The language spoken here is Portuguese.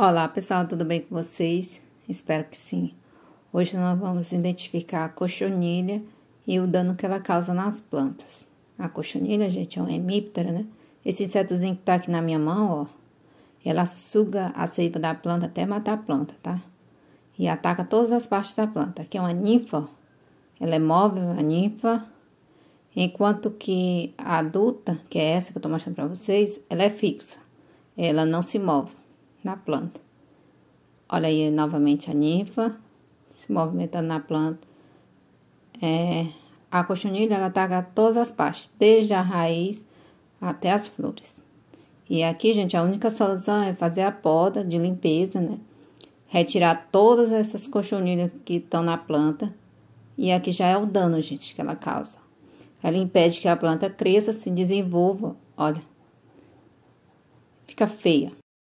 Olá pessoal, tudo bem com vocês? Espero que sim. Hoje nós vamos identificar a cochonilha e o dano que ela causa nas plantas. A cochonilha, gente, é um hemíptero, né? Esse insetozinho que tá aqui na minha mão, ó, ela suga a seiva da planta até matar a planta, tá? E ataca todas as partes da planta. Aqui é uma ninfa, ó. ela é móvel, a ninfa. Enquanto que a adulta, que é essa que eu tô mostrando pra vocês, ela é fixa, ela não se move na planta. Olha aí novamente a ninfa se movimentando na planta. É, a cochonilha ela ataca todas as partes, desde a raiz até as flores. E aqui, gente, a única solução é fazer a poda de limpeza, né? Retirar todas essas cochonilhas que estão na planta. E aqui já é o dano, gente, que ela causa. Ela impede que a planta cresça, se desenvolva. Olha, fica feia.